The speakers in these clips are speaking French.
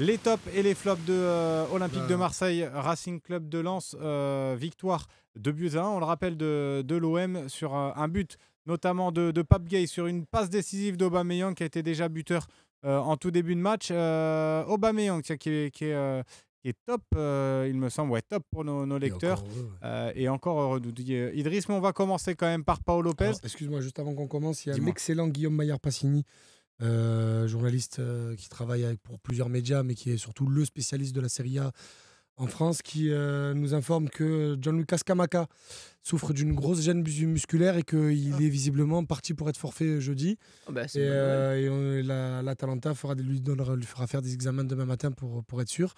Les tops et les flops de euh, Olympique de ah. Marseille, Racing Club de Lens, euh, victoire de buts on le rappelle, de, de l'OM sur euh, un but notamment de, de Pape Gay sur une passe décisive d'Aubameyang qui a été déjà buteur en tout début de match. Aubameyang qui, qui, est top, il me semble, ouais, top pour nos, lecteurs. Et encore heureux. Idriss, mais on va commencer quand même par Paolo Lopez. Excuse-moi, juste avant qu'on commence, il y a l'excellent Guillaume Maillard-Passini euh, journaliste euh, qui travaille avec, pour plusieurs médias, mais qui est surtout le spécialiste de la série A en France, qui euh, nous informe que Gianluca Scamaca souffre d'une grosse gêne musculaire et qu'il il ah. est visiblement parti pour être forfait jeudi. Ah bah, et, la, fera, lui, fera faire des examens demain matin pour, pour être sûr.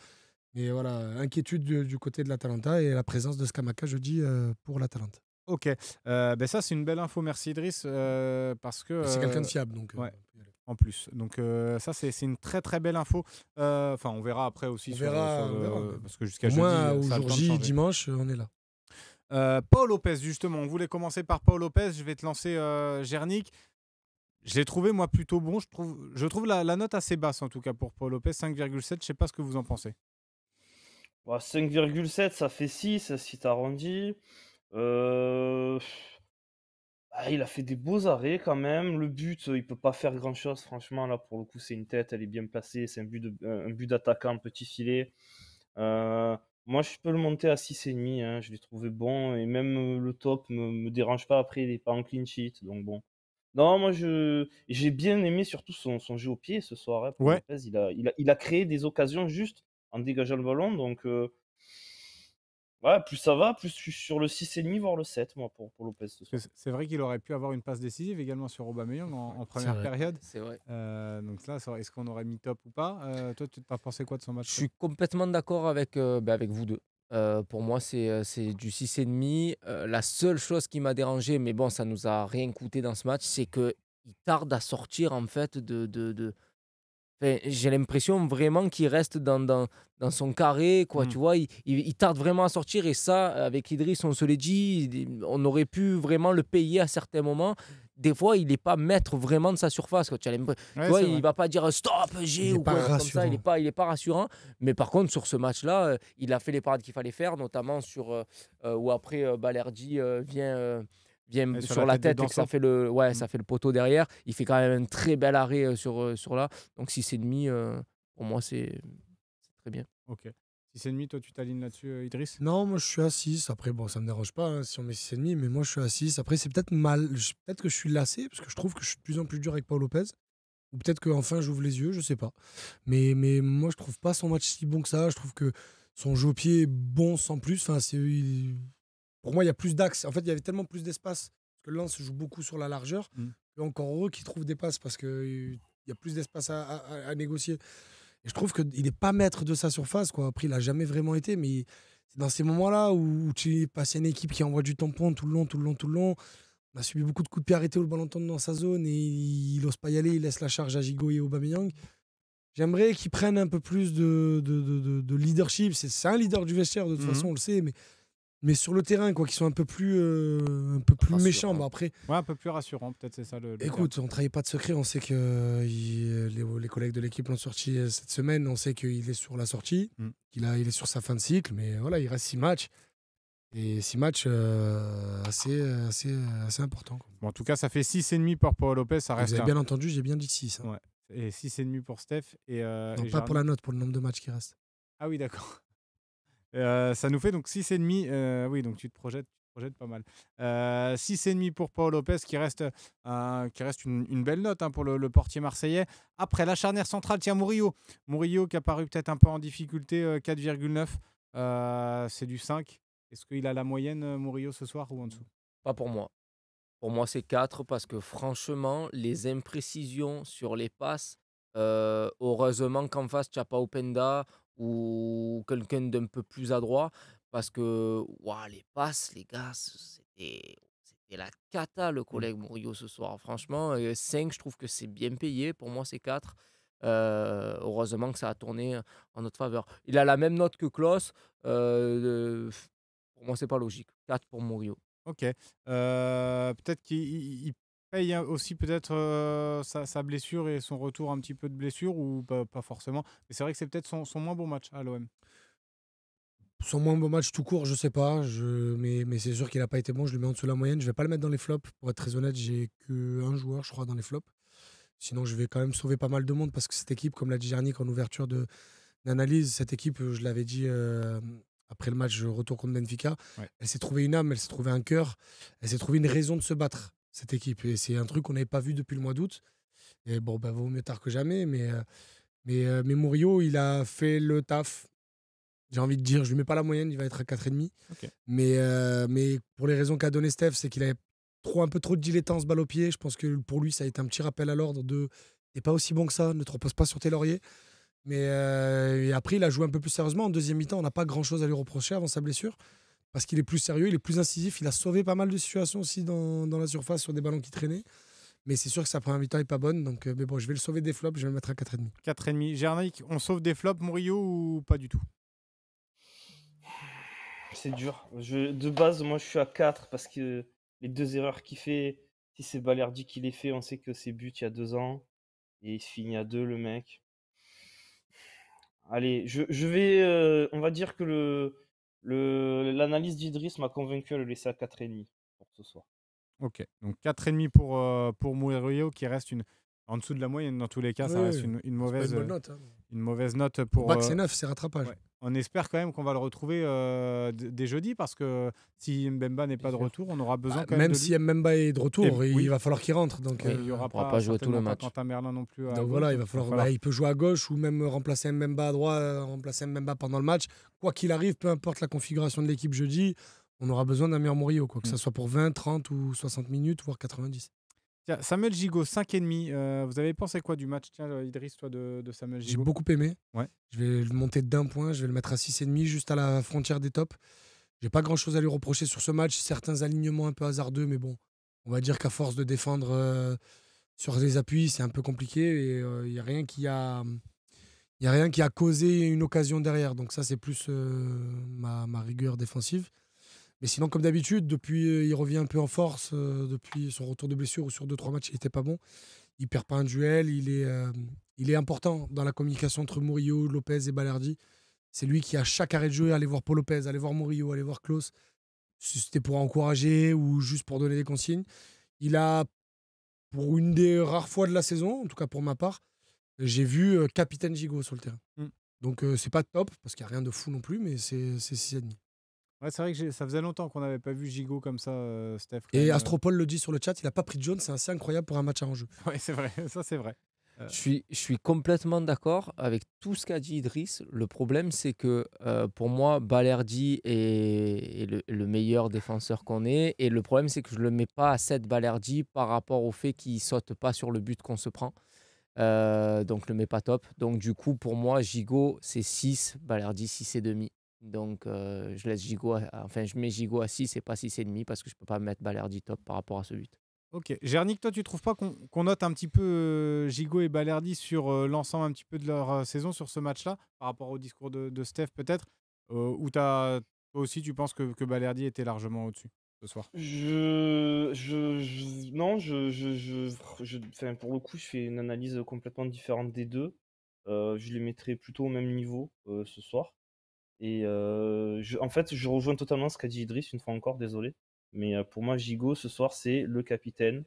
Mais voilà, inquiétude du, côté de l'Atalanta et la présence de Scamaca jeudi pour l'Atalanta. Ok, ben ça c'est une belle info, merci Idriss, parce que... c'est quelqu'un de fiable, donc en plus. Donc euh, ça, c'est une très très belle info. Euh, enfin, on verra après aussi. On verra, Parce que jusqu'à jeudi. Euh, dimanche, on est là. Paul Lopez, justement, on voulait commencer par Paul Lopez. Je vais te lancer, euh, Je l'ai trouvé, moi, plutôt bon. Je trouve, je trouve la, note assez basse, en tout cas, pour Paul Lopez, 5,7. Je sais pas ce que vous en pensez. 5,7, bah, ça fait 6, si tu arrondis. Euh... Ah, il a fait des beaux arrêts quand même. Le but, euh, il peut pas faire grand chose, franchement. Là, pour le coup, c'est une tête, elle est bien placée. C'est un but, de, un but d'attaquant, petit filet. Euh, moi, je peux le monter à 6,5. Hein, je l'ai trouvé bon. Et même euh, le top me, me dérange pas. Après, il n'est pas en clean sheet. Donc, bon. Non, moi, je, j'ai bien aimé surtout son, jeu au pied ce soir. Hein, il, a, il, il, a, créé des occasions juste en dégageant le ballon. Donc, Ouais, plus ça va, plus je suis sur le 6,5, voire le 7, moi, pour, pour Lopez. C'est vrai qu'il aurait pu avoir une passe décisive également sur Aubameyang en, en première période. C'est vrai. Euh, donc là, est-ce qu'on aurait mis top ou pas euh, Toi, tu pas pensé quoi de son match Je suis complètement d'accord avec, euh, ben, avec vous deux. pour moi, c'est du 6,5. la seule chose qui m'a dérangé, mais bon, ça nous a rien coûté dans ce match, c'est qu'il tarde à sortir en fait de, de j'ai l'impression vraiment qu'il reste dans, dans, dans, son carré, quoi. Mm. Tu vois, il, il, tarde vraiment à sortir. Et ça, avec Idriss, on se l'est dit, on aurait pu vraiment le payer à certains moments. Des fois, il n'est pas maître vraiment de sa surface. Tu, vois, il ne va pas dire stop, j'ai ou quoi comme ça. Il n'est pas, il est pas rassurant. Mais par contre, sur ce match-là, euh, il a fait les parades qu'il fallait faire, notamment sur ou euh, euh, où après Balerdi vient vient sur, la tête, et que ça fait le ouais mm. ça fait le poteau derrière il fait quand même un très bel arrêt euh, sur euh, sur là donc 6,5 euh, pour moi c'est très bien ok demi toi tu t'alignes là-dessus euh, Idriss non moi je suis à 6 après bon ça me dérange pas hein, si on met demi mais moi je suis à 6 après c'est peut-être mal peut-être que je suis lassé parce que je trouve que je suis de plus en plus dur avec Paul Lopez ou peut-être qu'enfin j'ouvre les yeux je sais pas mais mais moi je trouve pas son match si bon que ça je trouve que son jeu au pied est bon sans plus enfin c'est pour moi, il y a plus d'axes. En fait, il y avait tellement plus d'espace que Lens joue beaucoup sur la largeur. Mmh. Et encore eux qui trouvent des passes parce qu'il y a plus d'espace à, négocier. Et je trouve qu'il n'est pas maître de sa surface. Quoi. Après, il n'a jamais vraiment été, mais c'est dans ces moments-là où, tu passes une équipe qui envoie du tampon tout le long, tout le long, tout le long. On a subi beaucoup de coups de pied arrêtés au ballon tombe dans sa zone et il n'ose pas y aller. Il laisse la charge à Gigo et Aubameyang. J'aimerais qu'il prenne un peu plus de, de, leadership. C'est un leader du vestiaire, de toute mmh. façon, on le sait, mais mais sur le terrain, quoi, qui sont un peu plus, euh, un peu plus méchants. après, ouais, un peu plus rassurant peut-être, c'est ça le. Écoute, on ne pas de secret. On sait que euh, les, collègues de l'équipe l'ont sorti euh, cette semaine. On sait qu'il est sur la sortie, mm. qu'il a, il est sur sa fin de cycle, mais voilà, il reste six matchs. Et six matchs assez, assez, assez importants. en tout cas, ça fait six et demi pour Paul Lopez. Ça reste Vous avez bien entendu, j'ai bien dit 6. Hein. Ouais. Et six et demi pour Steph. Et, non, pas pour la note, pour le nombre de matchs qui restent. Ah oui, d'accord. Euh, ça nous fait donc 6,5. Euh, oui, donc tu te projettes, tu projettes pas mal. Euh, 6,5 pour Paul Lopez, qui reste, euh, qui reste une, belle note hein, pour le, portier marseillais. Après, la charnière centrale, tiens, Murillo. Murillo qui a paru peut-être un peu en difficulté, 4,9. Euh, c'est du 5. Est-ce qu'il a la moyenne, Murillo, ce soir ou en dessous Pas pour moi. Pour moi, c'est 4 parce que franchement, les imprécisions sur les passes, heureusement qu'en face, Chapa Openda, ou quelqu'un d'un peu plus adroit parce que les passes, les gars, c'était la cata le mmh. collègue Murillo ce soir. Franchement, 5, euh, je trouve que c'est bien payé. Pour moi, c'est 4. Euh, heureusement que ça a tourné en notre faveur. Il a la même note que Klaus. Euh, pour moi, c'est pas logique. 4 pour Murillo. Ok. Peut-être qu'il il y a aussi peut-être euh, sa, blessure et son retour un petit peu de blessure, ou pas, forcément. c'est vrai que c'est peut-être son, moins bon match à l'OM. Son moins bon match tout court, je sais pas. Je... Mais, mais c'est sûr qu'il n'a pas été bon. Je le mets en dessous de la moyenne. Je vais pas le mettre dans les flops. Pour être très honnête, j'ai qu'un joueur, je crois, dans les flops. Sinon, je vais quand même sauver pas mal de monde parce que cette équipe, comme l'a dit Jernic en ouverture d'analyse, cette équipe, je l'avais dit euh, après le match euh, retour contre Benfica, elle s'est trouvée une âme, elle s'est trouvée un cœur, elle s'est trouvée une raison de se battre cette équipe. Et c'est un truc qu'on n'avait pas vu depuis le mois d'août. Et bon, ben, vaut mieux tard que jamais. Mais, euh, mais, euh, mais il a fait le taf. J'ai envie de dire, je lui mets pas la moyenne, il va être à 4,5. demi Mais, euh, mais pour les raisons qu'a donné Steph, c'est qu'il avait trop, un peu trop de dilettance balle au pied. Je pense que pour lui, ça a été un petit rappel à l'ordre de n'est pas aussi bon que ça, ne te repose pas sur tes lauriers. Mais après, il a joué un peu plus sérieusement. En deuxième mi-temps, on n'a pas grand-chose à lui reprocher avant sa blessure parce qu'il est plus sérieux, il est plus incisif. Il a sauvé pas mal de situations aussi dans, la surface sur des ballons qui traînaient. Mais c'est sûr que sa première mi-temps n'est pas bonne. Donc, euh, mais bon, je vais le sauver des flops. Je vais le mettre à 4,5. 4,5. Gernic, on sauve des flops, Murillo ou pas du tout C'est dur. Je, de base, moi, je suis à 4 parce que les deux erreurs qu'il fait, si c'est Balerdi qui les fait, on sait que c'est but il y a deux ans. Et il se finit à 2, le mec. Allez, je, vais. Euh, on va dire que le L'analyse d'Idriss m'a convaincu à le laisser à 4,5 pour ce soir. Ok, donc 4,5 pour, euh, pour qui reste une, en dessous de la moyenne, dans tous les cas, ça reste une, mauvaise, note, hein. une mauvaise note pour. Bac, euh, c'est 9, c'est rattrapage. On espère quand même qu'on va le retrouver euh, dès jeudi parce que si Mbemba n'est pas de retour, on aura besoin bah, même. si Mbemba est de retour, il va falloir qu'il rentre. Donc euh, il ne pourra pas, jouer tout le match. Il Merlin non plus. donc voilà, il va falloir. Bah, il peut jouer à gauche ou même remplacer Mbemba à droite, remplacer Mbemba pendant le match. Quoi qu'il arrive, peu importe la configuration de l'équipe jeudi, on aura besoin d'un meilleur Morillo, quoi, que ce mm. soit pour 20, 30 ou 60 minutes, voire 90. Samuel Gigot, 5,5. Euh, vous avez pensé quoi du match Tiens, euh, Idriss, toi, de, Samuel Gigot J'ai beaucoup aimé. Ouais. Je vais le monter d'un point. Je vais le mettre à 6,5, juste à la frontière des tops. J'ai pas grand chose à lui reprocher sur ce match. Certains alignements un peu hasardeux, mais bon, on va dire qu'à force de défendre euh, sur les appuis, c'est un peu compliqué et il euh, n'y a rien qui a. Il a rien qui a causé une occasion derrière. Donc ça, c'est plus ma, rigueur défensive. Mais sinon, comme d'habitude, depuis, euh, il revient un peu en force. Euh, depuis son retour de blessure ou sur deux trois matchs, il n'était pas bon. Il perd pas un duel. Il est, euh, il est important dans la communication entre Murillo, Lopez et Balardi. C'est lui qui, à chaque arrêt de jeu, allait voir Paul Lopez, aller voir Murillo, aller voir Klaus. Si c'était pour encourager ou juste pour donner des consignes. Il a, pour une des rares fois de la saison, en tout cas pour ma part, j'ai vu Capitaine Gigot sur le terrain. Mm. Donc, c'est pas top, parce qu'il n'y a rien de fou non plus, mais c'est 6,5 c'est vrai que ça faisait longtemps qu'on n'avait pas vu Gigot comme ça, euh, Steph. Et euh. Astropole le dit sur le chat, il n'a pas pris de jaune, c'est assez incroyable pour un match à enjeu. Oui, c'est vrai, ça c'est vrai. Euh. Je, suis, je suis complètement d'accord avec tout ce qu'a dit Idriss. Le problème, c'est que pour moi, Balerdi est, le, meilleur défenseur qu'on ait. Et le problème, c'est que je ne le mets pas à 7 Balerdi par rapport au fait qu'il saute pas sur le but qu'on se prend. donc, je le mets pas top. Donc, du coup, pour moi, Gigot, c'est 6, Balerdi, 6,5. Donc, euh, je laisse Gigo, enfin, je mets Gigo à 6 et pas demi parce que je ne peux pas mettre Balerdi top par rapport à ce but. Ok. Gernic, toi, tu trouves pas qu'on note un petit peu euh, Gigo et Balerdi sur euh, l'ensemble un petit peu de leur saison, sur ce match-là, par rapport au discours de, Steph peut-être, ou toi aussi, tu penses que, que Balerdi était largement au-dessus ce soir je, Non, je, je pour le coup, je fais une analyse complètement différente des deux. je les mettrais plutôt au même niveau ce soir. Et je, en fait, je rejoins totalement ce qu'a dit Idriss, une fois encore, désolé. Mais pour moi, Gigot, ce soir, c'est le capitaine.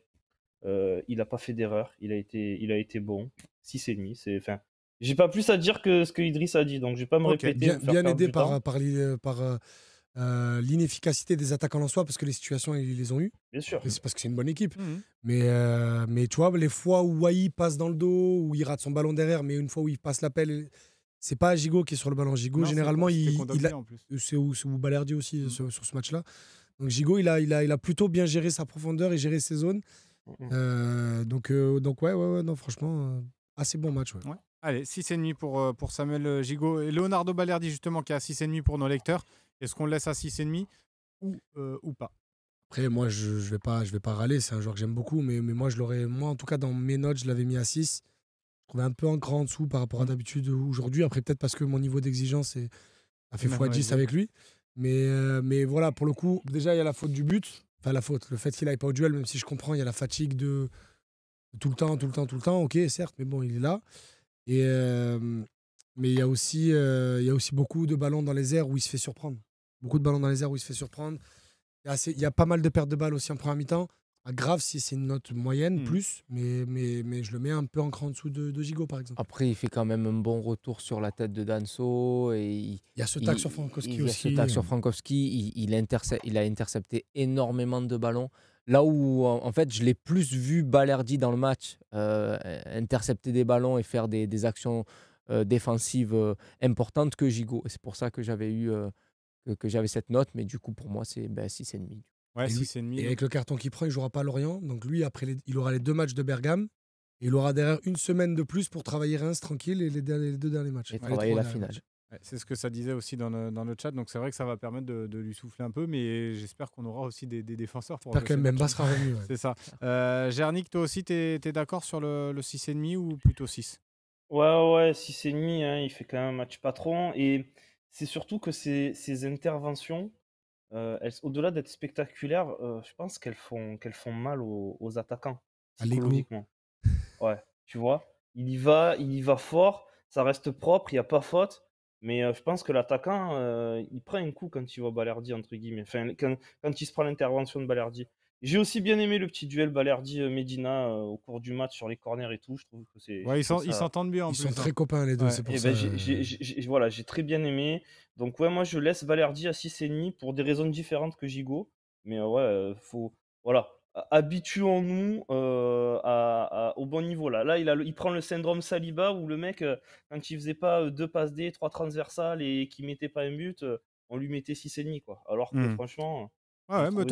il n'a pas fait d'erreur. Il, a été, il a été bon. 6,5. Enfin, j'ai pas plus à dire que ce que Idriss a dit, donc je vais pas me répéter. Bien, aidé par, euh, par, euh, par euh, l'inefficacité des attaquants en soi, parce que les situations, ils les ont eues. Bien sûr. C'est parce que c'est une bonne équipe. Mmh mais, mais tu vois, les fois où Waï passe dans le dos, où il rate son ballon derrière, mais une fois où il passe l'appel, c'est pas Gigot qui est sur le ballon. Gigot, généralement, il, euh, c'est où, Balerdi aussi mm. sur, ce match-là. Donc Gigot, il a, il, a, il a plutôt bien géré sa profondeur et géré ses zones. Euh, donc, euh, donc ouais, ouais, non, franchement, assez bon match. Ouais. Allez, 6,5 pour, pour Samuel Gigot. Et Leonardo Balerdi, justement, qui a 6,5 pour nos lecteurs. Est-ce qu'on le laisse à 6,5 ou, ou pas après, moi, je ne vais, pas, je vais pas râler. C'est un joueur que j'aime beaucoup. Mais, mais moi, je l'aurais, moi, en tout cas, dans mes notes, je l'avais mis à 6 trouvais un peu en cran en dessous par rapport à mmh. d'habitude aujourd'hui. Après, peut-être parce que mon niveau d'exigence a fait fois 10 avec lui. Mais, euh, mais voilà, pour le coup, déjà, il y a la faute du but. Enfin, la faute, le fait qu'il n'aille pas au duel, même si je comprends, il y a la fatigue de tout le temps, tout le temps, tout le temps. Ok, certes, mais bon, il est là. Et, euh, mais il y, a aussi, euh, il y a aussi beaucoup de ballons dans les airs où il se fait surprendre. Beaucoup de ballons dans les airs où il se fait surprendre. Il y a, il y a pas mal de pertes de balles aussi en première mi-temps. Ah, grave si c'est une note moyenne, hmm. plus, mais, mais, mais je le mets un peu en cran dessous de, de Gigot, par exemple. Après, il fait quand même un bon retour sur la tête de Danso. Et il, y a ce tac sur Frankowski aussi. Il y a ce tac sur Frankowski. Il, il, a intercepté énormément de ballons. Là où, en fait, je l'ai plus vu Balerdi dans le match euh, intercepter des ballons et faire des, des actions euh, défensives euh, importantes que Gigo. C'est pour ça que j'avais eu que, j'avais cette note. Mais du coup, pour moi, c'est ben, 6,5. Ouais, Et, et avec le carton qu'il prend, il jouera pas à Lorient. Donc lui, après, il aura les deux matchs de Bergame. Et il aura derrière une semaine de plus pour travailler Reims tranquille et les, deux derniers matchs. Et travailler la finale. c'est ce que ça disait aussi dans le, dans le chat. Donc c'est vrai que ça va permettre de, lui souffler un peu. Mais j'espère qu'on aura aussi des, des défenseurs. J'espère que même pas sera revenu. c'est ça. Euh, toi aussi, tu es, d'accord sur le, le 6,5 ou plutôt 6 Ouais, ouais, 6,5. Hein, il fait quand même un match patron. Et c'est surtout que ces interventions euh, au-delà d'être spectaculaires, euh, je pense qu'elles font, qu'elles font mal aux, attaquants. Ouais, tu vois. Il y va, il va fort, ça reste propre, il n'y a pas faute. Mais euh, je pense que l'attaquant, il prend un coup quand il voit Balerdi, entre guillemets. quand, quand il se prend l'intervention de Balerdi. J'ai aussi bien aimé le petit duel Balerdi-Medina euh, au cours du match sur les corners et tout. Je trouve que c'est. Ouais, ils s'entendent bien Ils sont hein. très copains les deux, c'est pour eh ben, ça. Euh. voilà, j'ai très bien aimé. Donc, ouais, moi je laisse Valerdi à 6,5 pour des raisons différentes que Gigot. Mais euh, ouais, faut. Voilà, habituons-nous au bon niveau. Là, là il, a il prend le syndrome Saliba où le mec, quand il faisait pas deux passes D, trois transversales et qu'il mettait pas un but, on lui mettait 6,5. Quoi. Alors que mmh. franchement, ouais, mais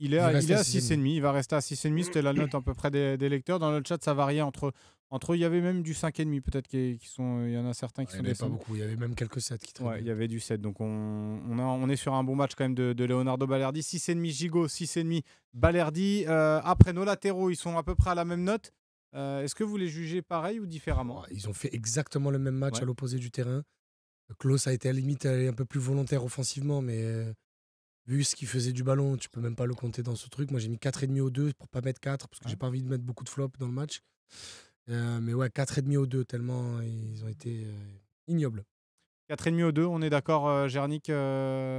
il est à, 6,5. Il va rester à 6,5. C'était la note à peu près des, lecteurs. Dans le chat, ça variait entre. Entre, il y avait même du 5,5 peut-être qui, sont, il y en a certains qui sont. Il n'y avait pas beaucoup, il y avait même quelques 7 qui il y avait du 7, donc on, est sur un bon match quand même de, Leonardo Balerdi. 6,5 Gigot, 6,5 Balerdi. Euh, après nos latéraux, ils sont à peu près à la même note. Euh, est-ce que vous les jugez pareil ou différemment Ils ont fait exactement le même match à l'opposé du terrain. Klaus a été à limite un peu plus volontaire offensivement, mais euh, vu ce qu'il faisait du ballon, tu peux même pas le compter dans ce truc. Moi, j'ai mis 4,5 au 2 pour pas mettre 4 parce que j'ai pas envie de mettre beaucoup de flops dans le match. Euh, mais ouais, 4,5 au 2, tellement euh, ils ont été euh, ignobles. 4,5 au 2, on est d'accord, euh,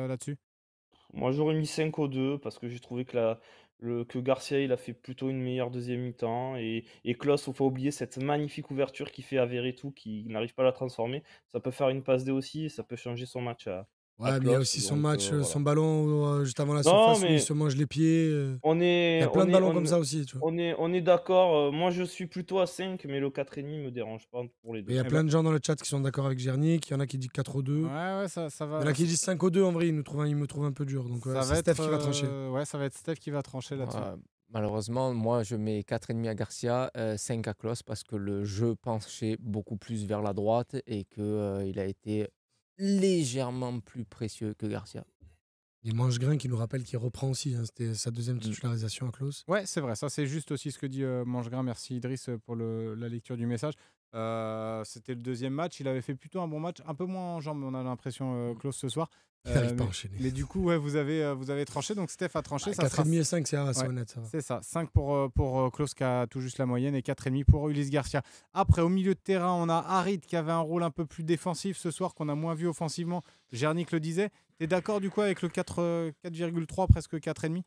là-dessus Moi, j'aurais mis 5 au 2 parce que j'ai trouvé que, le, que Garcia il a fait plutôt une meilleure deuxième mi-temps. Et, et Klaus, faut pas oublier cette magnifique ouverture qui fait avérer tout, qui n'arrive pas à la transformer. Ça peut faire une passe D aussi et ça peut changer son match à, Ouais, mais il y a aussi son match, euh, euh, son ballon euh, juste avant la surface où il se mange les pieds. on est, il y a plein de ballons comme ça aussi. Tu vois. On est, on est d'accord. moi, je suis plutôt à 5, mais le 4,5 me dérange pas pour les deux. Il y a eh plein ben. de gens dans le chat qui sont d'accord avec Gernic. Il y en a qui disent 4 au 2. Ouais, ouais, ça, va. Il y en a qui disent 5 au 2. En vrai, il, nous trouve, il me trouve un peu dur. Donc, c'est Steph qui va trancher. ouais, ça va être Steph qui va trancher là-dessus. Malheureusement, moi, je mets 4,5 à Garcia, 5 à Klos, parce que le jeu penchait beaucoup plus vers la droite et qu'il il a été légèrement plus précieux que Garcia. Et grain qui nous rappelle qu'il reprend aussi, hein, c'était sa deuxième mmh. titularisation à close. Ouais, c'est vrai, ça c'est juste aussi ce que dit euh, Merci Idriss pour la lecture du message. Euh, c'était le deuxième match. Il avait fait plutôt un bon match, un peu moins en jambes, on a l'impression, euh, mm. ce soir. Euh, mais, du coup, vous, avez, euh, vous avez tranché, donc Steph a tranché. Ah, ça 4,5 et 5, c'est honnête. C'est ça, 5 pour, pour Klaus qui a tout juste la moyenne et 4,5 pour Ulysse Garcia. Après, au milieu de terrain, on a Harit qui avait un rôle un peu plus défensif ce soir, qu'on a moins vu offensivement. Gernic le disait. Tu es d'accord du coup avec le 4,3, 4, presque 4,5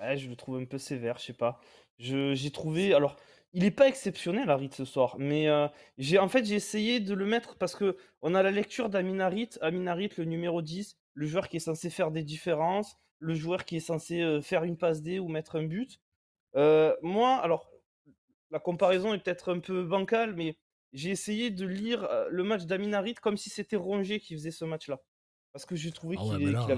Ouais, je le trouve un peu sévère, je sais pas. J'ai trouvé. Alors, il n'est pas exceptionnel, Harit, ce soir. Mais euh, j'ai en fait, j'ai essayé de le mettre parce que on a la lecture d'Amin Harit. le numéro 10, le joueur qui est censé faire des différences, le joueur qui est censé euh, faire une passe D ou mettre un but. Euh, moi, alors, la comparaison est peut-être un peu bancale, mais j'ai essayé de lire le match d'Amin comme si c'était rongé qui faisait ce match-là. Parce que j'ai trouvé ah qu'il avait...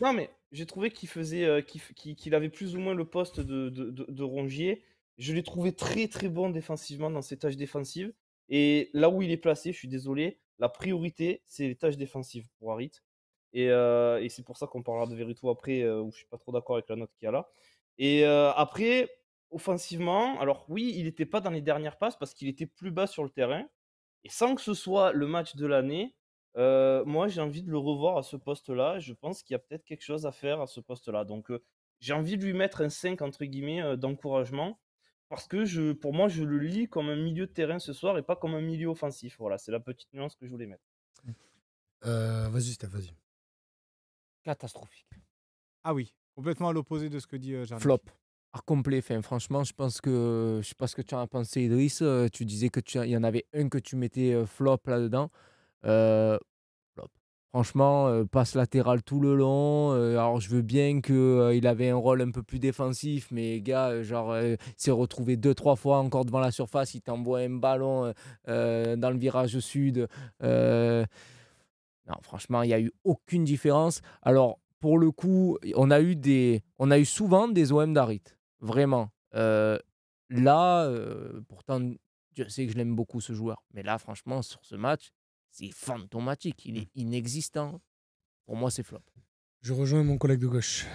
non, mais, j'ai trouvé qu'il faisait, euh, qu'il avait plus ou moins le poste de, Rongier. Je l'ai trouvé très très bon défensivement dans ses tâches défensives. Et là où il est placé, je suis désolé, la priorité, c'est les tâches défensives pour Harit. Et, euh, c'est pour ça qu'on parlera de Verito après, euh, où je suis pas trop d'accord avec la note qu'il y a là. Et après, offensivement, alors oui, il n'était pas dans les dernières passes parce qu'il était plus bas sur le terrain. Et sans que ce soit le match de l'année, euh, moi, j'ai envie de le revoir à ce poste-là. Je pense qu'il y a peut-être quelque chose à faire à ce poste-là. Donc, euh, j'ai envie de lui mettre un 5, entre guillemets, euh, d'encouragement. Parce que je, pour moi, je le lis comme un milieu de terrain ce soir et pas comme un milieu offensif. Voilà, c'est la petite nuance que je voulais mettre. Mmh. vas-y, Steph, vas-y. Catastrophique. Ah oui, complètement à l'opposé de ce que dit Jarnic. Flop. par complet. Enfin, franchement, je pense que je sais pas ce que tu en as pensé, Idriss. Tu disais que y en avait un que tu mettais flop là-dedans. Euh, franchement, euh, passe latéral tout le long. Euh, alors, je veux bien qu'il il avait un rôle un peu plus défensif, mais gars, genre, s'est retrouvé deux, trois fois encore devant la surface. Il t'envoie un ballon dans le virage sud. Non, franchement, il n'y a eu aucune différence. Alors, pour le coup, on a eu, des, on a eu souvent des OM d'Arit. Vraiment. là, pourtant, je sais que je l'aime beaucoup ce joueur. Mais là, franchement, sur ce match, c'est fantomatique. Il est mm. inexistant. Pour moi, c'est flop. Je rejoins mon collègue de gauche.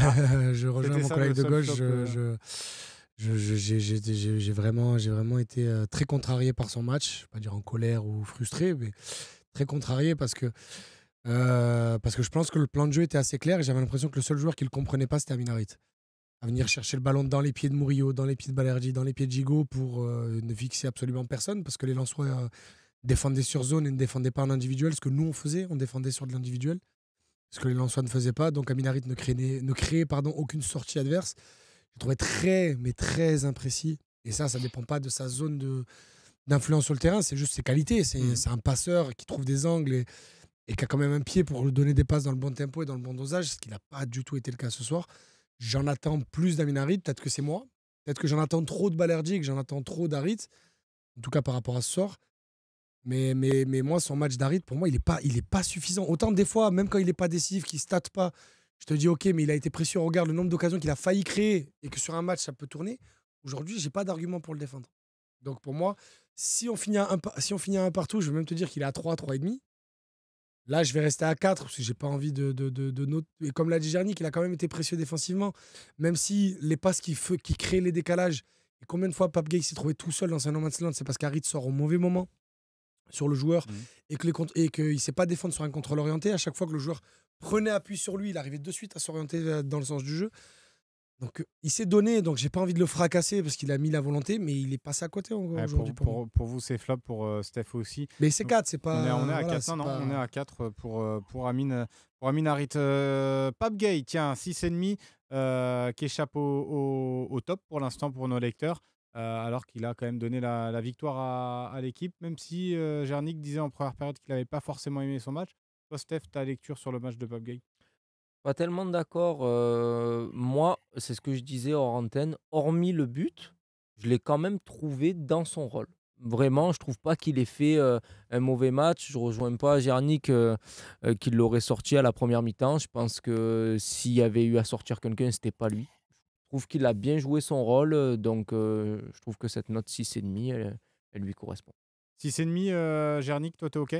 Ah. je rejoins mon collègue de gauche. Euh. J'ai vraiment, vraiment été euh, très contrarié par son match. Je vais pas dire en colère ou frustré, mais très contrarié parce que euh, parce que je pense que le plan de jeu était assez clair et j'avais l'impression que le seul joueur qui ne le comprenait pas, c'était Aminarit. À venir chercher le ballon dans les pieds de Murillo, dans les pieds de Balerdi, dans les pieds de Gigot pour ne fixer absolument personne parce que les lançois défendait sur zone et ne défendait pas en individuel, ce que nous on faisait, on défendait sur de l'individuel, ce que les Lançois ne faisaient pas. Donc Aminarit ne créait, ne créait pardon, aucune sortie adverse. Je trouvais très, mais très imprécis. Et ça, ça dépend pas de sa zone de d'influence sur le terrain, c'est juste ses qualités. C'est mm. un passeur qui trouve des angles et, qui a quand même un pied pour lui donner des passes dans le bon tempo et dans le bon dosage, ce qui n'a pas du tout été le cas ce soir. J'en attends plus d'Aminarit, peut-être que c'est moi, peut-être que j'en attends trop de Balerdi, que j'en attends trop d'Arit, en tout cas par rapport à ce sort. Mais, mais, mais moi, son match d'Arid, pour moi, il n'est pas, suffisant. Autant des fois, même quand il n'est pas décisif, qu'il ne state pas, je te dis, OK, mais il a été précieux. Regarde le nombre d'occasions qu'il a failli créer et que sur un match, ça peut tourner. Aujourd'hui, je n'ai pas d'argument pour le défendre. Donc pour moi, si on finit à un, si on finit à un partout, je vais même te dire qu'il est à 3, 3,5. Là, je vais rester à 4 parce que j'ai pas envie de, de, de, Et comme l'a dit Jarnik, il a quand même été précieux défensivement. Même si les passes qui, qui créent les décalages, et combien de fois Pape s'est trouvé tout seul dans un no c'est parce qu'Arid sort au mauvais moment sur le joueur mmh. et que les et qu'il ne sait pas défendre sur un contrôle orienté. À chaque fois que le joueur prenait appui sur lui, il arrivait de suite à s'orienter euh, dans le sens du jeu. Donc euh, il s'est donné, donc j'ai pas envie de le fracasser parce qu'il a mis la volonté, mais il est passé à côté aujourd'hui. Pour, vous, c'est flop, pour euh, Steph aussi. Mais c'est 4, c'est pas. On est, à 4, on est à 4 pour, pour Amine, pour Harit. Euh, Gay, tiens, 6,5 euh, qui échappe au, au top pour l'instant pour nos lecteurs. Euh, alors qu'il a quand même donné la, victoire à, l'équipe, même si euh, Gernic disait en première période qu'il n'avait pas forcément aimé son match. Toi, ta lecture sur le match de Bob Gay Pas tellement d'accord. Euh, moi, c'est ce que je disais hors antenne, hormis le but, je l'ai quand même trouvé dans son rôle vraiment, je ne trouve pas qu'il ait fait un mauvais match. Je rejoins pas Gernic qu'il l'aurait sorti à la première mi-temps. Je pense que s'il y avait eu à sortir quelqu'un, c'était pas lui trouve qu'il a bien joué son rôle. Euh, donc, euh, je trouve que cette note 6,5, elle, elle lui correspond. 6,5, euh, Gernic, toi, es OK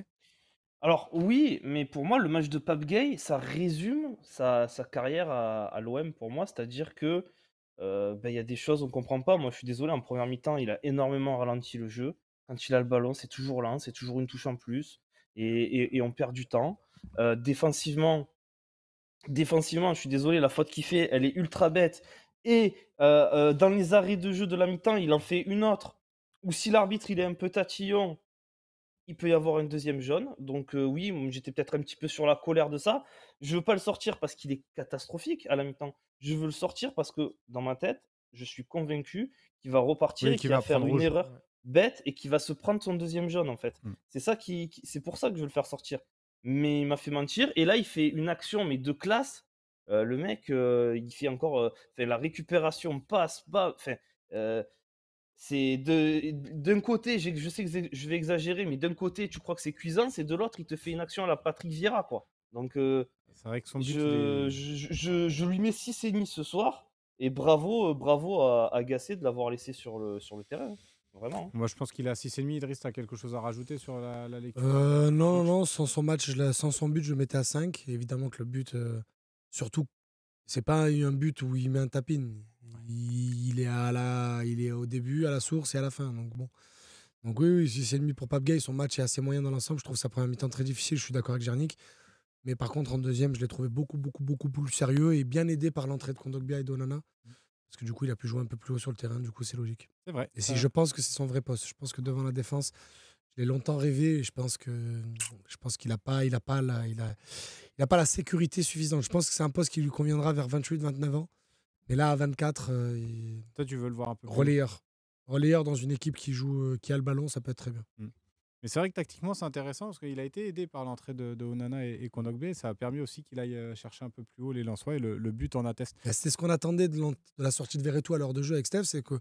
Alors, oui, mais pour moi, le match de Pape Gay, ça résume sa, carrière à, l'OM pour moi. C'est-à-dire que. Euh, ben, il y a des choses, on ne comprend pas. Moi, je suis désolé, en première mi-temps, il a énormément ralenti le jeu. Quand il a le ballon, c'est toujours lent, c'est toujours une touche en plus. Et, on perd du temps. défensivement, défensivement, je suis désolé, la faute qu'il fait, elle est ultra bête, et euh, euh, dans les arrêts de jeu de la mi-temps, il en fait une autre, ou si l'arbitre il est un peu tatillon, il peut y avoir un deuxième jaune. Donc euh, oui, j'étais peut-être un petit peu sur la colère de ça. Je veux pas le sortir parce qu'il est catastrophique à la mi-temps. Je veux le sortir parce que dans ma tête, je suis convaincu qu'il va repartir et qu'il va, faire une erreur bête et qu'il va se prendre son deuxième jaune en fait. Mmh. C'est ça c'est pour ça que je veux le faire sortir. Mais il m'a fait mentir et là il fait une action mais de classe euh, le mec, euh, il fait encore euh, la récupération, passe, pas. Enfin, c'est d'un côté, je sais que je vais exagérer, mais d'un côté, tu crois que c'est cuisant, c'est de l'autre, il te fait une action à la Patrick Vieira, quoi. Donc, c'est vrai que son but, je, je, je, lui mets 6,5 ce soir, et bravo, bravo à, Gasset de l'avoir laissé sur le, sur le terrain. Vraiment. Hein. Moi, je pense qu'il a 6,5. Idriss, tu as quelque chose à rajouter sur la, la lecture Non, non, sans son match, sans son but, je le mettais à 5. Évidemment que le but, Surtout, c'est pas un but où il met un tapin. Il, est à la, il est au début, à la source et à la fin. Donc bon. Donc oui, si c'est demi pour Pape Gay, son match est assez moyen dans l'ensemble. Je trouve sa première mi-temps très difficile. Je suis d'accord avec Jernik. Mais par contre, en deuxième, je l'ai trouvé beaucoup, beaucoup, beaucoup plus sérieux et bien aidé par l'entrée de Kondogbia et d'Onana. Mmh. Parce que du coup, il a pu jouer un peu plus haut sur le terrain. Du coup, c'est logique. C'est vrai. Et si je pense que c'est son vrai poste. Je pense que devant la défense, je l'ai longtemps rêvé. je pense que je pense qu'il a pas, il a pas là, il a, il n'a pas la sécurité suffisante. Je pense que c'est un poste qui lui conviendra vers 28-29 ans. Mais là, à 24, euh, toi, tu veux le voir un peu relayeur. dans une équipe qui joue, euh, qui a le ballon, ça peut être très bien. Mm. Mais c'est vrai que tactiquement, c'est intéressant parce qu'il a été aidé par l'entrée de, Onana et, et Ça a permis aussi qu'il aille euh, chercher un peu plus haut les Lensois et le, but en atteste. Bah, c'est ce qu'on attendait de, la sortie de Verretou à l'heure de jeu avec Steph, c'est que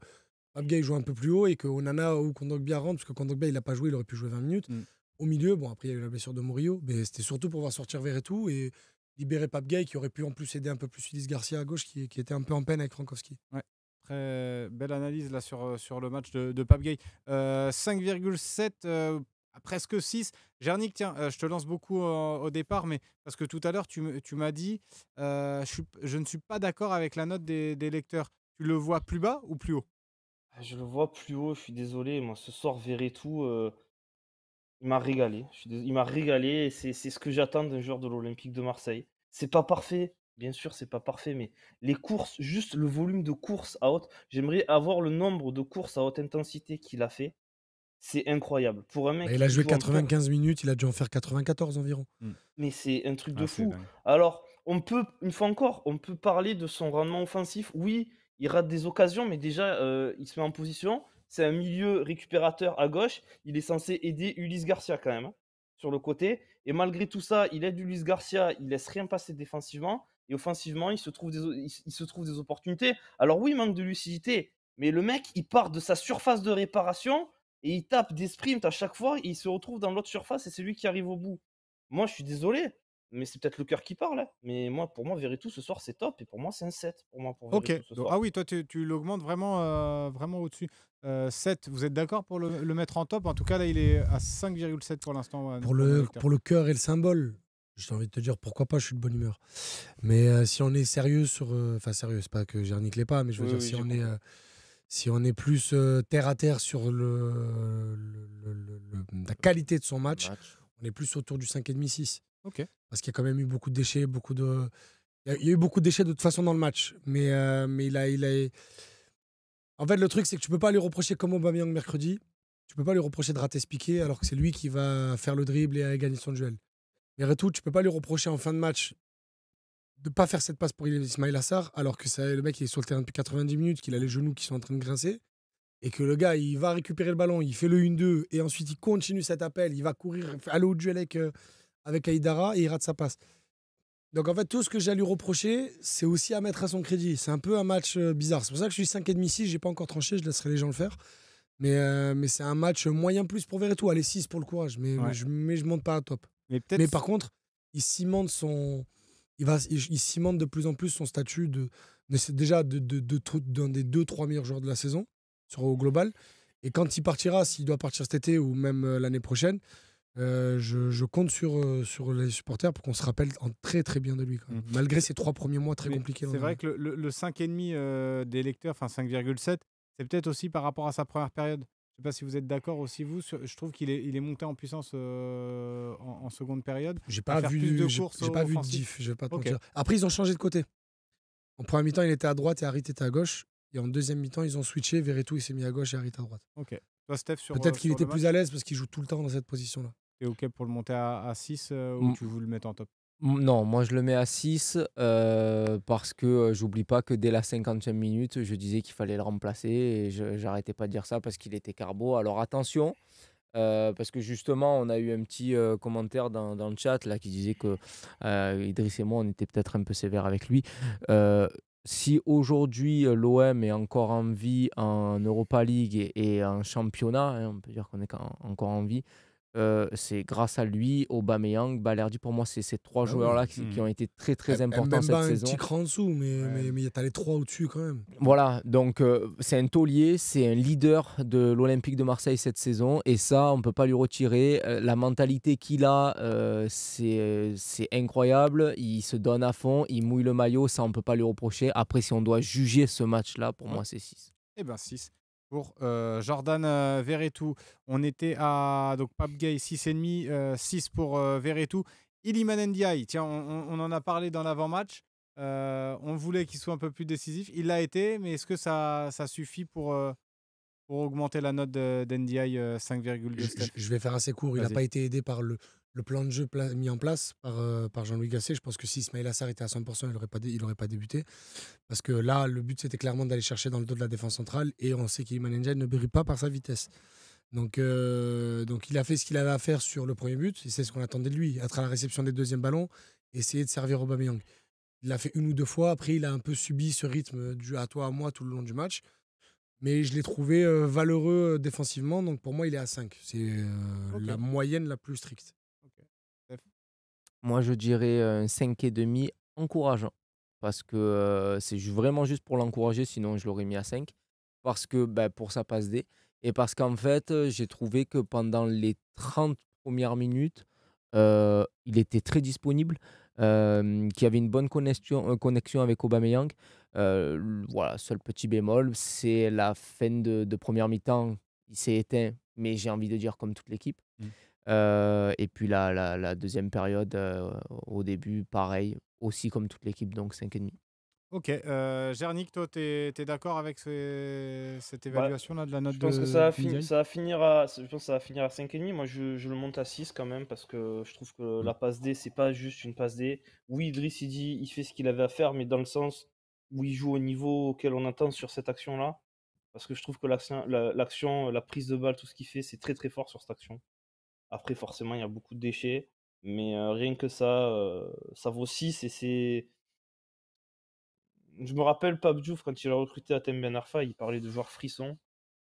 il joue un peu plus haut et que Onana ou Kondogbe rentre, parce que Kondogbe, il n'a pas joué, il aurait pu jouer 20 minutes. Mm. Au milieu, bon, après, il y a eu la blessure de Murillo, mais c'était surtout pour voir sortir Verretou et libérer gay qui aurait pu en plus aider un peu plus Ulysse Garcia à gauche, qui, qui était un peu en peine avec Frankowski. Ouais. Très belle analyse là sur, euh, sur le match de, de gay 5,7 euh, euh, ah, presque 6. Jernik, tiens, je te lance beaucoup au départ, mais parce que tout à l'heure, tu, tu m'as dit, je, ne suis pas d'accord avec la note des, des, lecteurs. Tu le vois plus bas ou plus haut ah, Je le vois plus haut, je suis désolé. Moi, ce soir, Verretou, il m'a régalé. Il m'a régalé. C'est ce que j'attends d'un joueur de l'Olympique de Marseille. C'est pas parfait. Bien sûr, c'est pas parfait, mais les courses, juste le volume de courses à haute. J'aimerais avoir le nombre de courses à haute intensité qu'il a fait. C'est incroyable. Pour un mec. Bah, il a joué 95 minutes, il a dû en faire 94 environ. Hmm. Mais c'est un truc de ah, fou. Alors, on peut, une fois encore, on peut parler de son rendement offensif. Oui, il rate des occasions, mais déjà, euh, il se met en position c'est un milieu récupérateur à gauche. Il est censé aider Ulysse Garcia quand même hein, sur le côté. Et malgré tout ça, il aide Ulysse Garcia, il laisse rien passer défensivement. Et offensivement, il se trouve des, il, il se trouve des opportunités. Alors oui, il manque de lucidité, mais le mec, il part de sa surface de réparation et il tape des sprints à chaque fois et il se retrouve dans l'autre surface et c'est lui qui arrive au bout. Moi, je suis désolé, mais c'est peut-être le cœur qui parle. Hein. Mais moi, pour moi, tout ce soir, c'est top. Et pour moi, c'est un 7. Pour moi, pour Ce soir. Ah oui, toi, tu, l'augmentes vraiment, euh, vraiment au-dessus. 7, euh, vous êtes d'accord pour le, mettre en top En tout cas, là, il est à 5,7 pour l'instant. pour, le, pour le cœur et le symbole, j'ai envie de te dire pourquoi pas, je suis de bonne humeur. Mais euh, si on est sérieux sur. Enfin, sérieux, c'est pas que un les pas, mais je veux dire, si on est si on est plus terre à terre sur le, la qualité de son match, match, on est plus autour du 5,5-6. Parce qu'il y a quand même eu beaucoup de déchets, beaucoup de. Il y a eu beaucoup de déchets de toute façon dans le match. Mais, euh, mais il, a, il a. En fait, le truc, c'est que tu peux pas lui reprocher comme Aubameyang mercredi. Tu peux pas lui reprocher de rater ce piqué alors que c'est lui qui va faire le dribble et gagner son duel. Et tout, tu peux pas lui reprocher en fin de match de pas faire cette passe pour Ismail Hassar alors que c'est le mec qui est sur le terrain depuis 90 minutes, qu'il a les genoux qui sont en train de grincer et que le gars il va récupérer le ballon, il fait le 1-2 et ensuite il continue cet appel, il va courir, aller au duel avec. Euh, avec Aïdara et il rate sa passe. Donc en fait, tout ce que j'ai à lui reprocher, c'est aussi à mettre à son crédit. C'est un peu un match euh, bizarre. C'est pour ça que je suis 5,5-6, n'ai pas encore tranché, je laisserai les gens le faire. Mais, euh, mais c'est un match moyen plus pour tout. Allez, 6 pour le courage, mais, mais je ne monte pas à top. Mais, par contre, il cimente son. Il, va, il, de plus en plus son statut de. C'est déjà d'un de, de, de, des 2-3 meilleurs joueurs de la saison, sur, au global. Et quand il partira, s'il doit partir cet été ou même euh, l'année prochaine, euh, je, compte sur, euh, sur les supporters pour qu'on se rappelle en très très bien de lui, quand mmh. malgré ces trois premiers mois très compliqués. C'est vrai que le, le 5,5 demi euh, des lecteurs, enfin 5,7, c'est peut-être aussi par rapport à sa première période. Je ne sais pas si vous êtes d'accord aussi, vous. je trouve qu'il est, il est monté en puissance en, seconde période. J'ai pas, vu, de j'ai, pas vu de diff, pas Après, ils ont changé de côté. En première mi-temps, il était à droite et Harit était à gauche. Et en deuxième mi-temps, ils ont switché. Verretou, il s'est mis à gauche et Harit à droite. Ok. Peut-être qu'il était plus à l'aise parce qu'il joue tout le temps dans cette position-là es OK pour le monter à, 6 euh, ou tu veux le mettre en top Non, moi je le mets à 6 euh, parce que euh, j'oublie pas que dès la 50e minute, je disais qu'il fallait le remplacer et j'arrêtais pas de dire ça parce qu'il était carbo. Alors attention, parce que justement, on a eu un petit commentaire dans, le chat là, qui disait que Idriss et moi, on était peut-être un peu sévère avec lui. si aujourd'hui l'OM est encore en vie en Europa League et, en championnat, hein, on peut dire qu'on est encore en vie, euh, c'est grâce à lui, Aubameyang, Balerdi. Pour moi, c'est ces trois ah joueurs-là hmm. qui, ont été très très importants cette saison. un petit cran en dessous, mais, il y a les trois au-dessus quand même. Voilà, donc euh, c'est un taulier, c'est un leader de l'Olympique de Marseille cette saison, et ça, on ne peut pas lui retirer. Euh, la mentalité qu'il a, c'est incroyable. Il se donne à fond, il mouille le maillot, ça on peut pas lui reprocher. Après, si on doit juger ce match-là, pour moi, c'est 6. Eh bien 6 pour euh, Jordan euh, Verretou. On était à donc Gay 6,5, 6 euh, pour Verretou. Iliman Ndiaye, tiens, on, en a parlé dans l'avant-match. on voulait qu'il soit un peu plus décisif. Il l'a été, mais est-ce que ça, suffit pour, augmenter la note d'Ndiaye 5,2 je, je, vais faire assez court. Il n'a pas été aidé par le, le plan de jeu mis en place euh, par, Jean-Louis Gasset. Je pense que si Ismail Assar était à 100%, il n'aurait pas, pas débuté. Parce que là, le but, c'était clairement d'aller chercher dans le dos de la défense centrale. Et on sait qu'Iman ne brille pas par sa vitesse. Donc, euh, donc il a fait ce qu'il avait à faire sur le premier but. Et c'est ce qu'on attendait de lui. À la réception des deuxièmes ballons, essayer de servir Aubameyang. Il l'a fait une ou deux fois. Après, il a un peu subi ce rythme du à toi, à moi tout le long du match. Mais je l'ai trouvé euh, valeureux défensivement. Donc pour moi, il est à 5. C'est la moyenne la plus stricte. Moi, je dirais euh, un 5,5 encourageant. Parce que euh, c'est vraiment juste pour l'encourager, sinon je l'aurais mis à 5. Parce que bah, pour sa passe D. Et parce qu'en fait, euh, j'ai trouvé que pendant les 30 premières minutes, il était très disponible, qu'il avait une bonne connexion, avec Aubameyang. voilà, seul petit bémol, c'est la fin de, première mi-temps. Il s'est éteint, mais j'ai envie de dire comme toute l'équipe. Mmh. Euh, et puis la, la, deuxième période, euh, au début, pareil, aussi comme toute l'équipe, donc 5,5. Ok. Euh, Gernic, toi, tu es, d'accord avec cette bah, évaluation-là de la note de... que ça je pense que ça va finir à 5,5. Moi, je, je, le monte à 6 quand même parce que je trouve que mmh. la passe D, c'est pas juste une passe D. Oui, Idriss, il dit il fait ce qu'il avait à faire, mais dans le sens où il joue au niveau auquel on attend sur cette action-là. Parce que je trouve que l'action, la, prise de balle, tout ce qu'il fait, c'est très très fort sur cette action. Après, forcément, il y a beaucoup de déchets, mais rien que ça, ça vaut 6 et c'est. Je me rappelle Pape quand il a recruté à Ben Arfa, il parlait de joueur frisson.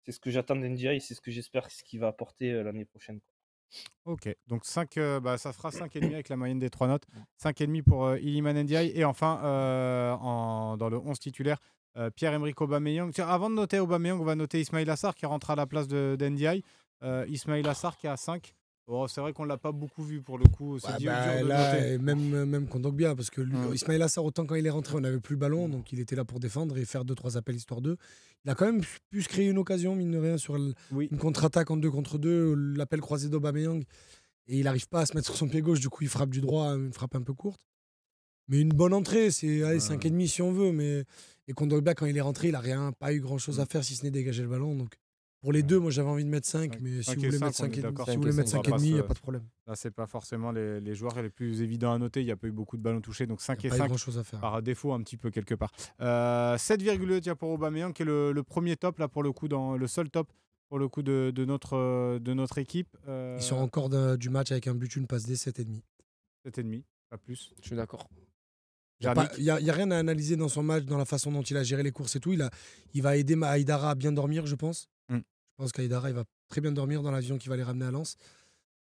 C'est ce que j'attends d'NDI, c'est ce que j'espère ce qu'il va apporter l'année prochaine. Ok, donc 5, bah, ça fera 5,5 avec la moyenne des 3 notes. 5,5 pour Illiman Iliman Et enfin, dans le 11 titulaire, Pierre-Emerick Aubameyang. avant de noter Aubameyang, on va noter Ismail Assar qui rentre à la place de d'Ndiaye. Ismail Assar qui est à 5. Oh, c'est vrai qu'on l'a pas beaucoup vu pour le coup. Bah, même, même Kondogbia, parce que lui, Ismail Assar, autant quand il est rentré, on n'avait plus le ballon, donc il était là pour défendre et faire 2-3 appels histoire d'eux. Il a quand même pu se créer une occasion, mine de rien, sur une contre-attaque en 2 contre 2, l'appel croisé d'Obameyang. Et il n'arrive pas à se mettre sur son pied gauche, du coup il frappe du droit, une frappe un peu courte. Mais une bonne entrée, c'est allez, 5,5 si on veut. Mais... Et Kondogbia, quand il est rentré, il n'a rien, pas eu grand-chose à mm. faire si ce n'est dégager le ballon. Donc pour les deux, moi j'avais envie de mettre 5, mais si vous voulez mettre 5 il n'y a pas de problème. Là, c'est pas forcément les, joueurs les plus évidents à noter. Il n'y a pas eu beaucoup de ballons touchés, donc 5 et 5 à faire. par défaut un petit peu quelque part. Euh, 7,2 pour Aubameyang qui est le, premier top là pour le coup dans le seul top pour le coup de, notre de notre équipe. Euh, Ils sont encore du match avec un but, une passe des 7,5. 7,5, pas plus. Je suis d'accord. Il n'y a, rien à analyser dans son match, dans la façon dont il a géré les courses et tout. Il, a, il va aider Maïdara à bien dormir, je pense. Je pense qu'Aïdara, il va très bien dormir dans l'avion qui va les ramener à Lens.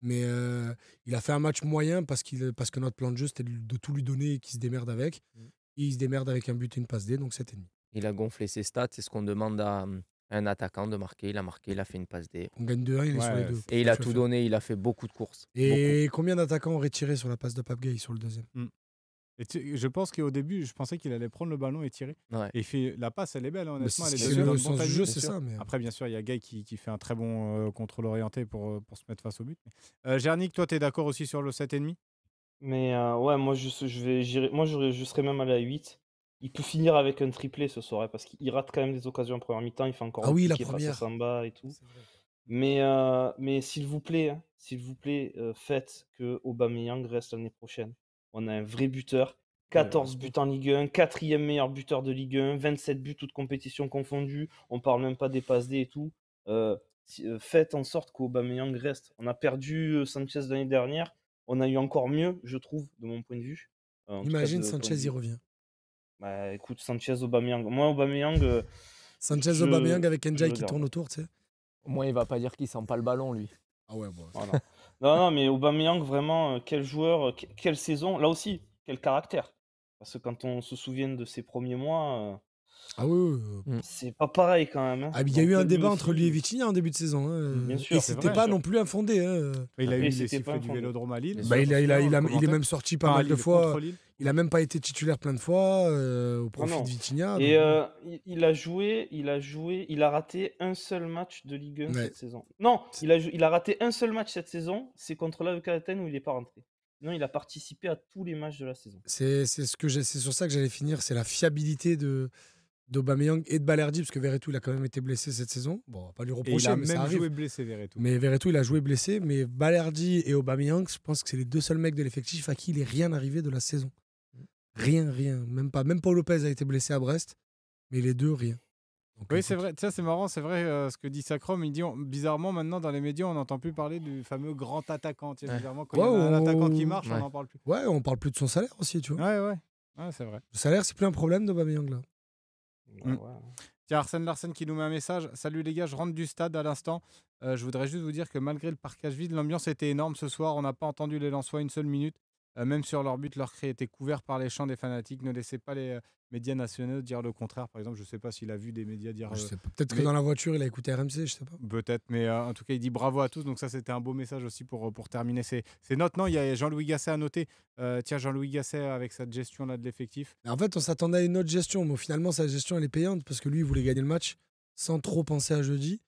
Mais euh, il a fait un match moyen parce, qu'il, parce que notre plan de jeu, c'était de, tout lui donner et qu'il se démerde avec. Mm. il se démerde avec un but et une passe D, donc 7,5. Il a gonflé ses stats, c'est ce qu'on demande à un attaquant de marquer. Il a marqué, il a fait une passe D. On gagne 2-1, il est sur les deux. Et il a tout donné, il a fait beaucoup de courses. Et combien d'attaquants ont retiré sur la passe de Pape Gay sur le deuxième mm je pense qu'au début, je pensais qu'il allait prendre le ballon et tirer. Et fait la passe, elle est belle, le c'est ça. Euh, Après, bien sûr, il y a Gay qui, fait un très bon euh, contrôle orienté pour, euh, pour se mettre face au but. Euh, toi, tu es d'accord aussi sur le 7,5 Mais ouais, moi je, je vais, moi je, serais même à la 8. Il peut finir avec un triplé ce soir, hein, parce qu'il rate quand même des occasions en première mi-temps. Il fait encore Ah oui, à Samba et tout. Mais, mais s'il vous plaît, hein, s'il vous plaît, faites que Aubameyang reste l'année prochaine. On a un vrai buteur. 14 buts en Ligue 1, quatrième meilleur buteur de Ligue 1, 27 buts toutes compétitions confondues. On parle même pas des passes D et tout. Euh, euh, faites en sorte qu'Aubameyang reste. On a perdu euh, Sanchez l'année dernière. On a eu encore mieux, je trouve, de mon point de vue. Imagine Sanchez y revient. Bah écoute, Sanchez, Moi, Aubameyang. Sanchez, je... avec Njai qui tourne autour, tu sais. Au moins, il va pas dire qu'il sent pas le ballon, lui. Ah ouais, bon. Non, non, mais Aubameyang, vraiment, euh, quel joueur, euh, quelle saison. Là aussi, quel caractère. Parce que quand on se souvient de ses premiers mois, euh, ah oui, C'est pas pareil quand même. il y a eu un débat entre lui et Vitinia en début de saison. Bien sûr, et c'était pas non plus infondé. Il a eu les fait du Vélodrome à Lille. Bah, il, il, a, il, est même sorti pas mal de fois. Il a même pas été titulaire plein de fois au profit de Vitinha. Et il a joué, il a joué, il a raté un seul match de Ligue 1 cette saison. Non, il a, il a raté un seul match cette saison. C'est contre l'AEK Athènes où il est pas rentré. Non, il a participé à tous les matchs de la saison. C'est ce que c'est sur ça que j'allais finir. C'est la fiabilité de d'Aubameyang et de Balerdi, parce que Veretout il a quand même été blessé cette saison. Bon, on va pas lui reprocher, et il a même joué blessé, Veretout. Mais Veretout il a joué blessé, mais Balerdi et Aubameyang, je pense que c'est les deux seuls mecs de l'effectif à qui il est rien arrivé de la saison. Rien, rien, même pas. Même Paul Lopez a été blessé à Brest, mais les deux, rien. oui, c'est vrai. Ça, c'est marrant, c'est vrai euh, ce que dit Sacrom. Il dit bizarrement maintenant dans les médias, on n'entend plus parler du fameux grand attaquant. Tu sais, Bizarrement, quand il y a un attaquant qui marche, on n'en parle plus. Ouais, on parle plus de son salaire aussi, tu vois. Ouais, ouais, c'est vrai. Le salaire, c'est plus un problème de là. Bah mm. Tiens, Arsène Larsen qui nous met un message. Salut les gars, je rentre du stade à l'instant. Euh, je voudrais juste vous dire que malgré le parcage vide, l'ambiance était énorme ce soir. On n'a pas entendu les lançois une seule minute. Euh, même sur leur but, leur créer était couvert par les chants des fanatiques. Ne laissez pas les euh, médias nationaux dire le contraire. Par exemple, je ne sais pas s'il a vu des médias dire. Euh, Peut-être que dans la voiture, il a écouté RMC, je ne sais pas. Peut-être, mais en tout cas, il dit bravo à tous. Donc, ça, c'était un beau message aussi pour, pour terminer ces, notes. Non, il y a Jean-Louis Gasset à noter. tiens, Jean-Louis Gasset, avec cette gestion-là de l'effectif. En fait, on s'attendait à une autre gestion, mais finalement, sa gestion, elle est payante parce que lui, il voulait gagner le match sans trop penser à jeudi.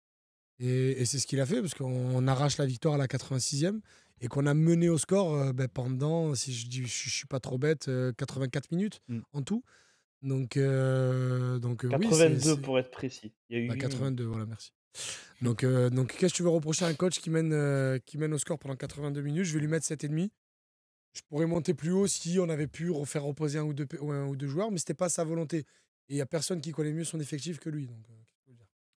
Et, et c'est ce qu'il a fait, parce qu'on arrache la victoire à la 86e et qu'on a mené au score euh, ben, pendant, si je ne je, suis pas trop bête, 84 euh, minutes mm. en tout. Donc, euh, donc 82 pour être précis. Il y a eu 82, ben, voilà, merci. Donc, donc qu'est-ce que tu veux reprocher à un coach qui mène, qui mène au score pendant 82 minutes Je vais lui mettre 7,5. Je pourrais monter plus haut si on avait pu refaire reposer un ou deux, ou deux joueurs, mais ce n'était pas sa volonté. Et il n'y a personne qui connaît mieux son effectif que lui. Donc,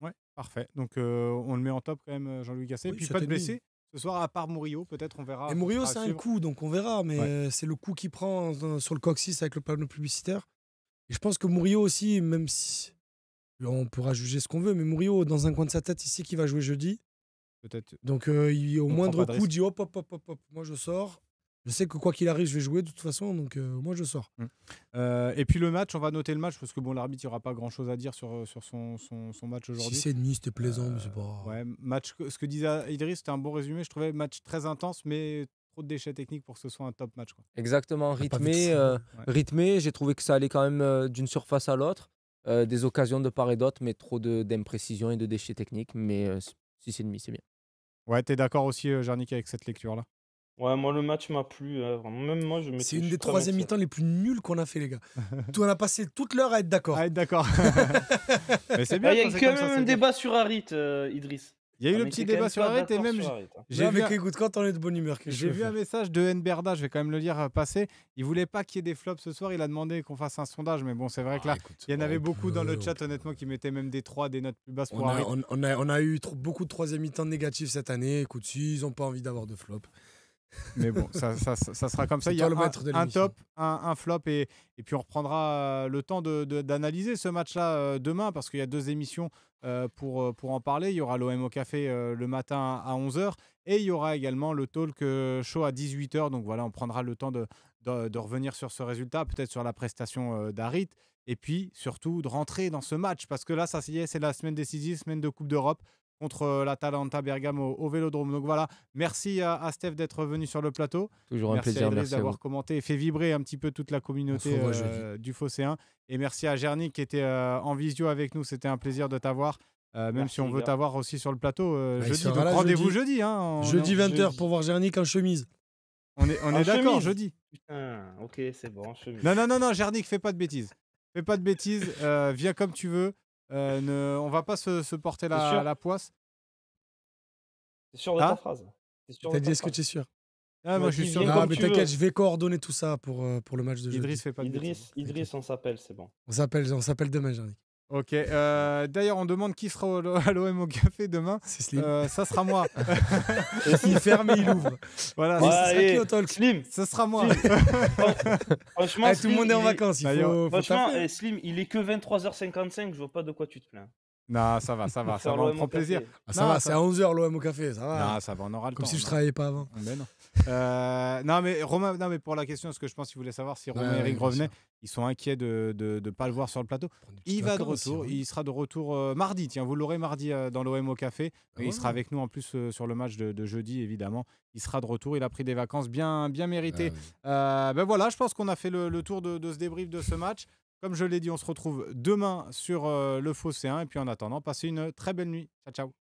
Ouais, parfait. Donc on le met en top quand même, Jean-Louis Gasset. Et puis pas de blessé. Ce soir, à part Murillo, peut-être on verra. Et Murillo, c'est un coup, donc on verra. Mais euh, c'est le coup qu'il prend sur le coccyx avec le panneau publicitaire. Et je pense que Murillo aussi, même si on pourra juger ce qu'on veut, mais Murillo, dans un coin de sa tête, il sait qu'il va jouer jeudi. Peut-être. Donc euh, au moindre coup, il dit hop, hop, hop, hop, moi je sors je sais que quoi qu'il arrive, je vais jouer de toute façon, donc euh, moi je sors. Mm. Euh, et puis le match, on va noter le match parce que bon, l'arbitre, il n'y aura pas grand chose à dire sur, euh, sur son, son, match aujourd'hui. 6,5, c'était plaisant, mais mais c'est pas. Ouais, match, ce que disait Idriss, c'était un bon résumé. Je trouvais match très intense, mais trop de déchets techniques pour que ce soit un top match. Quoi. Exactement, ah, rythmé. rythmé J'ai trouvé que ça allait quand même d'une surface à l'autre. des occasions de part et d'autre, mais trop d'imprécisions et de déchets techniques. Mais 6,5, c'est bien. Ouais, es d'accord aussi, Jarnik, avec cette lecture-là Ouais, moi, le match m'a plu. Hein, même moi, je C'est une des troisième mi-temps les plus nuls qu'on a fait, les gars. Tout, on a passé toute l'heure à être d'accord. À être d'accord. Mais c'est bien. Ah, il y a quand quand même un débat sur Harit, euh, Idriss. Il y a eu ah, le petit débat sur Harit et même hein. j'ai vu, un- de bonne humeur, message de Nberda, je vais quand même le lire euh, passer. Il voulait pas qu'il y ait des flops ce soir, il a demandé qu'on fasse un sondage, mais bon, c'est vrai ah, que là, il y en avait beaucoup dans le euh, chat, honnêtement, qui mettaient même des trois, des notes plus basses pour a, on, a, eu trop- beaucoup de troisième mi-temps négatifs cette année. Écoute, ils ont pas envie d'avoir de flops. Mais bon, ça, sera comme ça. Il y a un, top, un, flop, et, puis on reprendra euh, le temps d'analyser ce match-là euh, demain, parce qu'il y a deux émissions euh, pour, pour en parler. Il y aura l'OM au café le matin à 11h, et il y aura également le talk show à 18h. Donc voilà, on prendra le temps de, revenir sur ce résultat, peut-être sur la prestation d'Arit, et puis surtout de rentrer dans ce match, parce que là, ça c'est la semaine décisive, semaine de Coupe d'Europe contre la euh, l'Atalanta Bergamo au Vélodrome. Donc voilà, merci à, Steph d'être venu sur le plateau. Toujours merci un plaisir, à d'avoir commenté et fait vibrer un petit peu toute la communauté euh, du Phocéen. Et merci à Jernic qui était euh, en visio avec nous. C'était un plaisir de t'avoir. même si on veut t'avoir aussi sur le plateau bah, jeudi. rendez-vous jeudi. Hein, jeudi, hein, jeudi 20h pour voir Gernic en chemise. On est, on est d'accord, jeudi. Putain, ok, c'est bon, chemise. Non, non, non, non, fais pas de bêtises. Fais pas de bêtises, viens comme tu veux. Euh, on va pas se, se porter la, la poisse. T'es sûr de ta hein? phrase T'as dit, est-ce que tu es sûr Ah, moi, je suis sûr. mais t'inquiète, je vais coordonner tout ça pour, euh, pour le match de jeu. Idriss fait pas de Idriss, on s'appelle, c'est bon. On s'appelle, on s'appelle demain, Jarnic. Ok. Euh, d'ailleurs, on demande qui sera à l'OM au café demain. Slim. Euh, ça sera moi. Il ferme ferme, il ouvre. Voilà. ça sera qui au talk Slim. Ça sera moi. Franchement, eh, tout le monde est en vacances. Bah, franchement, eh, Slim, il est que 23h55. Je vois pas de quoi tu te plains. Non, ça va, ça va, ça va, on prend plaisir. Ah, ça va, c'est à 11h l'OM au café, ça va. Non, ça va, on aura Comme Comme si je travaillais pas avant. non. Euh, non, mais Romain, non, mais pour la question, ce que je pense qu'il voulait savoir, si Romain et Eric revenaient, ils sont inquiets de ne de, pas le voir sur le plateau. Il va de retour, il sera de retour euh, mardi, tiens, vous l'aurez mardi euh, dans l'OM au café. Ah il sera avec nous en plus sur le match de, jeudi, évidemment. Il sera de retour, il a pris des vacances bien, bien méritées. Ah ben voilà, je pense qu'on a fait le, tour de, ce débrief de ce match. Comme je l'ai dit, on se retrouve demain sur le 1 Et puis en attendant, passez une très belle nuit. Ciao, ciao.